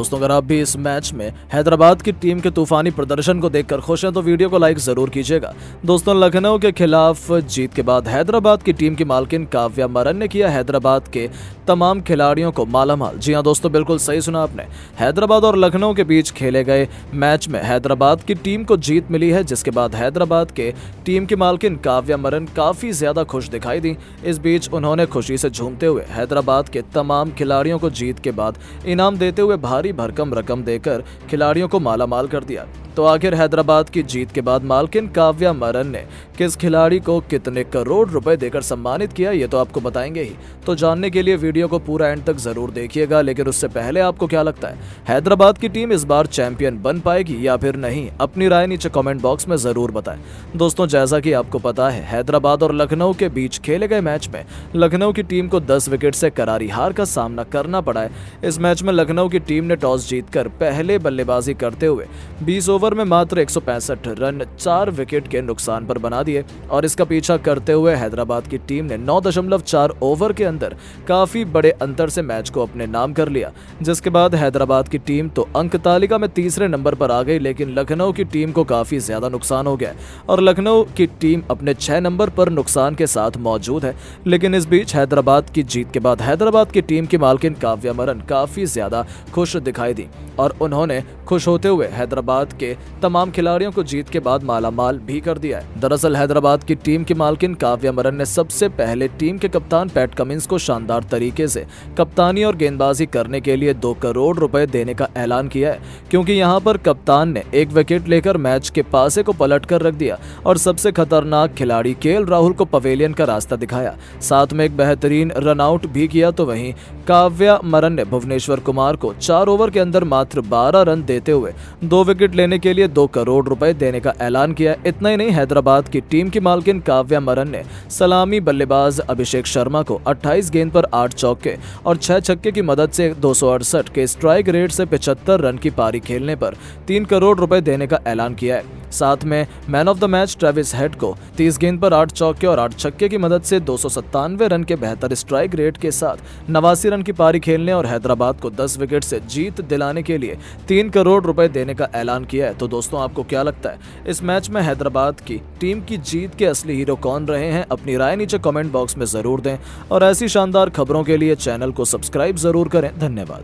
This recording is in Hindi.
दोस्तों अगर आप भी इस मैच में हैदराबाद की टीम के तूफानी प्रदर्शन को देखकर खुश हैं तो वीडियो को लाइक जरूर कीजिएगा दोस्तों लखनऊ के खिलाफ जीत के बाद हैदराबाद की टीम की मालकिन काव्या मरन ने किया हैदराबाद के तमाम खिलाड़ियों को मालामाल जी हाँ दोस्तों बिल्कुल सही सुना आपने हैदराबाद और लखनऊ के बीच खेले गए मैच में हैदराबाद की टीम को जीत मिली है जिसके बाद हैदराबाद के टीम की मालकिन काव्या मरन काफी ज्यादा खुश दिखाई दी इस बीच उन्होंने खुशी से झूमते हुए हैदराबाद के तमाम खिलाड़ियों को जीत के बाद इनाम देते हुए भारी भरकम रकम देकर खिलाड़ियों को मालामाल कर दिया तो आखिर हैदराबाद की जीत के बाद मालकिन काव्या मरन ने किस खिलाड़ी को कितने करोड़ रुपए देकर सम्मानित किया ये तो आपको बताएंगे ही तो जानने के लिए वीडियो को पूरा एंड तक जरूर देखिएगा लेकिन उससे पहले आपको क्या लगता है हैदराबाद की टीम इस बार चैंपियन बन पाएगी या फिर नहीं अपनी राय नीचे कॉमेंट बॉक्स में जरूर बताए दोस्तों जैसा कि आपको पता है हैदराबाद और लखनऊ के बीच खेले गए मैच में लखनऊ की टीम को दस विकेट से करारी हार का सामना करना पड़ा है इस मैच में लखनऊ की टीम ने टॉस जीतकर पहले बल्लेबाजी करते हुए बीस ओवर में मात्र एक रन चार विकेट के नुकसान पर बना दिए और इसका पीछा करते हुए हैदराबाद की टीम ने 9.4 ओवर के अंदर काफी बड़े अंतर से मैच को अपने नाम कर लिया जिसके बाद हैदराबाद की टीम तो अंक तालिका में तीसरे नंबर पर आ गई लेकिन लखनऊ की टीम को काफी ज्यादा नुकसान हो गया और लखनऊ की टीम अपने छह नंबर पर नुकसान के साथ मौजूद है लेकिन इस बीच हैदराबाद की जीत के बाद हैदराबाद की टीम की मालकिन काव्या मरन काफी ज्यादा खुश दिखाई दी और उन्होंने खुश होते हुए हैदराबाद के के तमाम खिलाड़ियों को जीत के बाद मालामाल भी कर दिया है दरअसल हैदराबाद की टीम की मालकिन काव्या मरन ने सबसे पहले टीम के कप्तान पैट कमिंस को शानदार तरीके से कप्तानी और गेंदबाजी करने के लिए दो करोड़ रुपए देने का ऐलान किया है क्योंकि यहाँ पर कप्तान ने एक विकेट लेकर मैच के पासे को पलट कर रख दिया और सबसे खतरनाक खिलाड़ी के राहुल को पवेलियन का रास्ता दिखाया साथ में एक बेहतरीन रनआउट भी किया तो वही काव्या मरन ने भुवनेश्वर कुमार को चार ओवर के अंदर मात्र बारह रन देते हुए दो विकेट लेने के लिए दो करोड़ रुपए देने का ऐलान किया इतना ही नहीं हैदराबाद की टीम की मालकिन काव्या मरन ने सलामी बल्लेबाज अभिषेक शर्मा को 28 गेंद पर 8 चौके और 6 छक्के की मदद से दो के स्ट्राइक रेट से 75 रन की पारी खेलने पर तीन करोड़ रुपए देने का ऐलान किया है साथ में man of the match Travis Head को तीस गेंद पर आठ चौके और आठ छक्के की मदद से दो रन के बेहतर स्ट्राइक रेट के साथ नवासी रन की पारी खेलने और हैदराबाद को दस विकेट से जीत दिलाने के लिए तीन करोड़ रुपए देने का ऐलान किया है तो दोस्तों आपको क्या लगता है इस मैच में हैदराबाद की टीम की जीत के असली हीरो कौन रहे हैं अपनी राय नीचे कमेंट बॉक्स में जरूर दें और ऐसी शानदार खबरों के लिए चैनल को सब्सक्राइब जरूर करें धन्यवाद